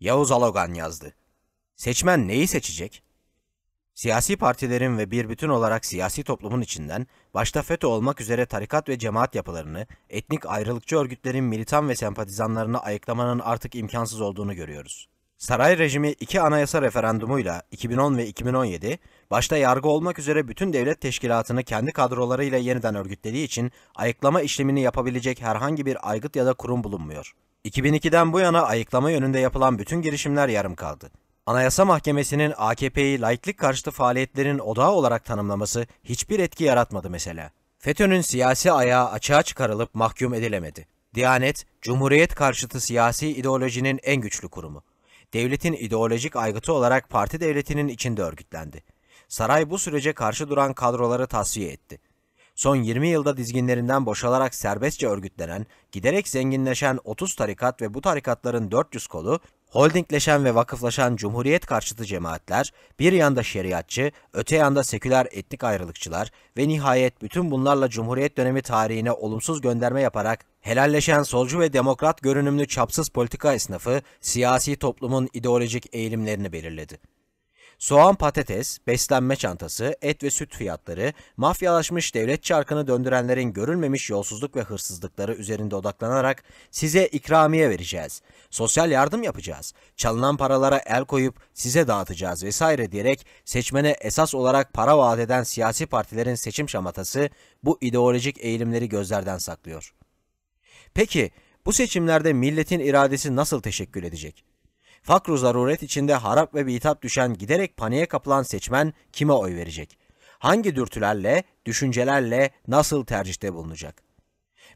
Yavuz Alogan yazdı. Seçmen neyi seçecek? Siyasi partilerin ve bir bütün olarak siyasi toplumun içinden, başta FETÖ olmak üzere tarikat ve cemaat yapılarını, etnik ayrılıkçı örgütlerin militan ve sempatizanlarını ayıklamanın artık imkansız olduğunu görüyoruz. Saray rejimi iki anayasa referandumuyla 2010 ve 2017, başta yargı olmak üzere bütün devlet teşkilatını kendi kadrolarıyla yeniden örgütlediği için ayıklama işlemini yapabilecek herhangi bir aygıt ya da kurum bulunmuyor. 2002'den bu yana ayıklama yönünde yapılan bütün girişimler yarım kaldı. Anayasa Mahkemesi'nin AKP'yi laiklik karşıtı faaliyetlerin odağı olarak tanımlaması hiçbir etki yaratmadı mesela. FETÖ'nün siyasi ayağı açığa çıkarılıp mahkum edilemedi. Diyanet, Cumhuriyet karşıtı siyasi ideolojinin en güçlü kurumu. Devletin ideolojik aygıtı olarak parti devletinin içinde örgütlendi. Saray bu sürece karşı duran kadroları tasfiye etti. Son 20 yılda dizginlerinden boşalarak serbestçe örgütlenen, giderek zenginleşen 30 tarikat ve bu tarikatların 400 kolu, holdingleşen ve vakıflaşan cumhuriyet karşıtı cemaatler, bir yanda şeriatçı, öte yanda seküler etnik ayrılıkçılar ve nihayet bütün bunlarla cumhuriyet dönemi tarihine olumsuz gönderme yaparak helalleşen solcu ve demokrat görünümlü çapsız politika esnafı, siyasi toplumun ideolojik eğilimlerini belirledi. Soğan patates, beslenme çantası, et ve süt fiyatları, mafyalaşmış devlet çarkını döndürenlerin görülmemiş yolsuzluk ve hırsızlıkları üzerinde odaklanarak size ikramiye vereceğiz. Sosyal yardım yapacağız. Çalınan paralara el koyup size dağıtacağız vesaire diyerek seçmene esas olarak para vaat eden siyasi partilerin seçim şamatası bu ideolojik eğilimleri gözlerden saklıyor. Peki bu seçimlerde milletin iradesi nasıl teşekkül edecek? Fakru zaruret içinde harap ve bitap düşen giderek paniğe kapılan seçmen kime oy verecek? Hangi dürtülerle, düşüncelerle nasıl tercihte bulunacak?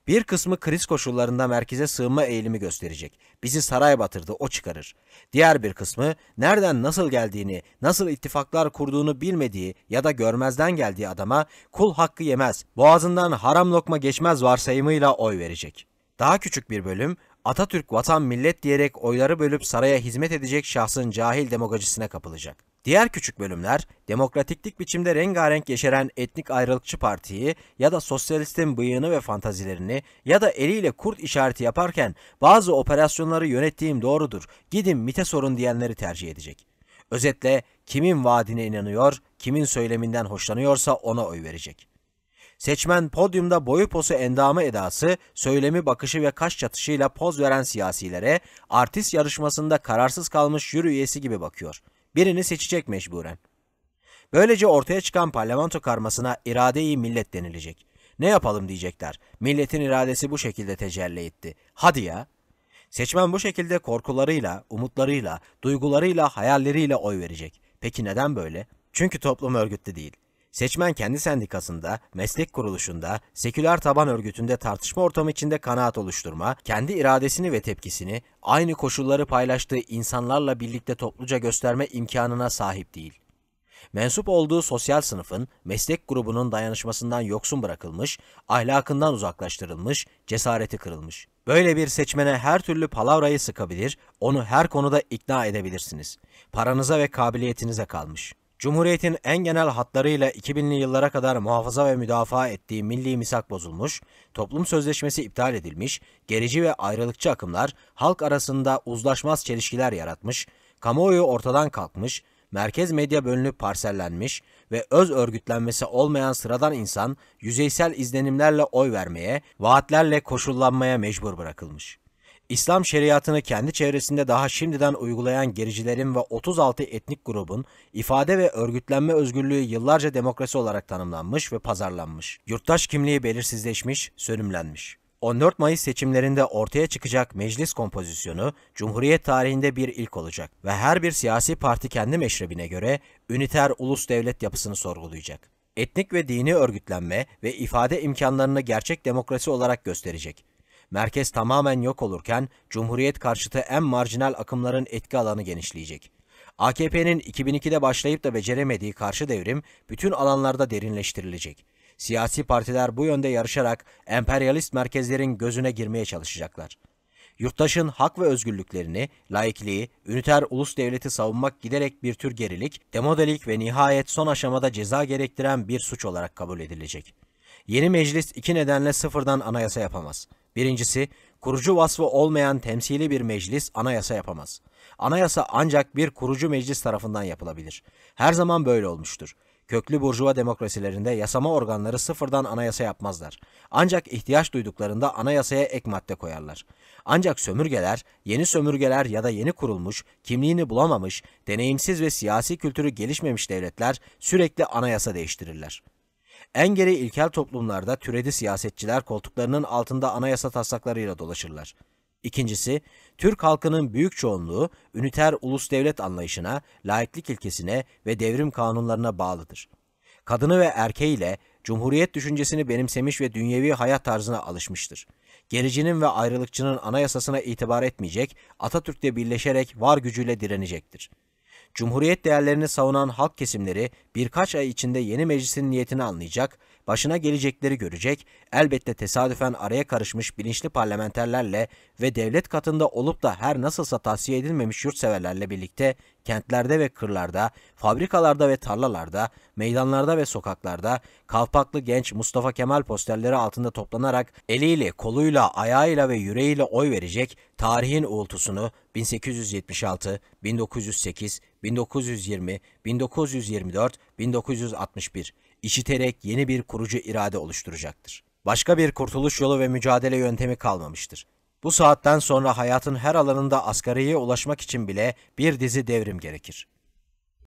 Bir kısmı kriz koşullarında merkeze sığınma eğilimi gösterecek. Bizi saray batırdı, o çıkarır. Diğer bir kısmı nereden nasıl geldiğini, nasıl ittifaklar kurduğunu bilmediği ya da görmezden geldiği adama kul hakkı yemez, boğazından haram lokma geçmez varsayımıyla oy verecek. Daha küçük bir bölüm Atatürk vatan millet diyerek oyları bölüp saraya hizmet edecek şahsın cahil demagogisine kapılacak. Diğer küçük bölümler, demokratiklik biçimde rengarenk yeşeren etnik ayrılıkçı partiyi ya da sosyalistin bıyığını ve fantazilerini ya da eliyle kurt işareti yaparken bazı operasyonları yönettiğim doğrudur, gidin MIT'e sorun diyenleri tercih edecek. Özetle kimin vaadine inanıyor, kimin söyleminden hoşlanıyorsa ona oy verecek.'' Seçmen podyumda boyu posu endamı edası, söylemi bakışı ve kaş çatışıyla poz veren siyasilere, artist yarışmasında kararsız kalmış jüri üyesi gibi bakıyor. Birini seçecek mecburen. Böylece ortaya çıkan parlamento karmasına iradeyi millet denilecek. Ne yapalım diyecekler. Milletin iradesi bu şekilde tecelli etti. Hadi ya. Seçmen bu şekilde korkularıyla, umutlarıyla, duygularıyla, hayalleriyle oy verecek. Peki neden böyle? Çünkü toplum örgütlü değil. Seçmen kendi sendikasında, meslek kuruluşunda, seküler taban örgütünde tartışma ortamı içinde kanaat oluşturma, kendi iradesini ve tepkisini aynı koşulları paylaştığı insanlarla birlikte topluca gösterme imkanına sahip değil. Mensup olduğu sosyal sınıfın, meslek grubunun dayanışmasından yoksun bırakılmış, ahlakından uzaklaştırılmış, cesareti kırılmış. Böyle bir seçmene her türlü palavrayı sıkabilir, onu her konuda ikna edebilirsiniz. Paranıza ve kabiliyetinize kalmış.'' Cumhuriyetin en genel hatlarıyla 2000'li yıllara kadar muhafaza ve müdafaa ettiği milli misak bozulmuş, toplum sözleşmesi iptal edilmiş, gerici ve ayrılıkçı akımlar halk arasında uzlaşmaz çelişkiler yaratmış, kamuoyu ortadan kalkmış, merkez medya bölünüp parsellenmiş ve öz örgütlenmesi olmayan sıradan insan yüzeysel izlenimlerle oy vermeye, vaatlerle koşullanmaya mecbur bırakılmış. İslam şeriatını kendi çevresinde daha şimdiden uygulayan gericilerin ve 36 etnik grubun ifade ve örgütlenme özgürlüğü yıllarca demokrasi olarak tanımlanmış ve pazarlanmış. Yurttaş kimliği belirsizleşmiş, sönümlenmiş. 14 Mayıs seçimlerinde ortaya çıkacak meclis kompozisyonu Cumhuriyet tarihinde bir ilk olacak ve her bir siyasi parti kendi meşrebine göre üniter ulus devlet yapısını sorgulayacak. Etnik ve dini örgütlenme ve ifade imkanlarını gerçek demokrasi olarak gösterecek merkez tamamen yok olurken Cumhuriyet karşıtı en marjinal akımların etki alanı genişleyecek. AKP'nin 2002'de başlayıp da beceremediği karşı devrim bütün alanlarda derinleştirilecek. Siyasi partiler bu yönde yarışarak emperyalist merkezlerin gözüne girmeye çalışacaklar. Yurttaşın hak ve özgürlüklerini, laikliği, üniter ulus devleti savunmak giderek bir tür gerilik, demodelik ve nihayet son aşamada ceza gerektiren bir suç olarak kabul edilecek. Yeni meclis iki nedenle sıfırdan anayasa yapamaz. Birincisi, kurucu vasfı olmayan temsili bir meclis anayasa yapamaz. Anayasa ancak bir kurucu meclis tarafından yapılabilir. Her zaman böyle olmuştur. Köklü burjuva demokrasilerinde yasama organları sıfırdan anayasa yapmazlar. Ancak ihtiyaç duyduklarında anayasaya ek madde koyarlar. Ancak sömürgeler, yeni sömürgeler ya da yeni kurulmuş, kimliğini bulamamış, deneyimsiz ve siyasi kültürü gelişmemiş devletler sürekli anayasa değiştirirler. Engeri ilkel toplumlarda türedi siyasetçiler koltuklarının altında anayasa taslaklarıyla dolaşırlar. İkincisi, Türk halkının büyük çoğunluğu üniter ulus devlet anlayışına, laiklik ilkesine ve devrim kanunlarına bağlıdır. Kadını ve erkeğiyle cumhuriyet düşüncesini benimsemiş ve dünyevi hayat tarzına alışmıştır. Gericinin ve ayrılıkçının anayasasına itibar etmeyecek, Atatürk'le birleşerek var gücüyle direnecektir.'' Cumhuriyet değerlerini savunan halk kesimleri birkaç ay içinde yeni meclisin niyetini anlayacak başına gelecekleri görecek, elbette tesadüfen araya karışmış bilinçli parlamenterlerle ve devlet katında olup da her nasılsa tavsiye edilmemiş yurtseverlerle birlikte kentlerde ve kırlarda, fabrikalarda ve tarlalarda, meydanlarda ve sokaklarda kalpaklı genç Mustafa Kemal posterleri altında toplanarak eliyle, koluyla, ayağıyla ve yüreğiyle oy verecek tarihin uğultusunu 1876, 1908, 1920, 1924, 1961 işiterek yeni bir kurucu irade oluşturacaktır. Başka bir kurtuluş yolu ve mücadele yöntemi kalmamıştır. Bu saatten sonra hayatın her alanında asgariye ulaşmak için bile bir dizi devrim gerekir.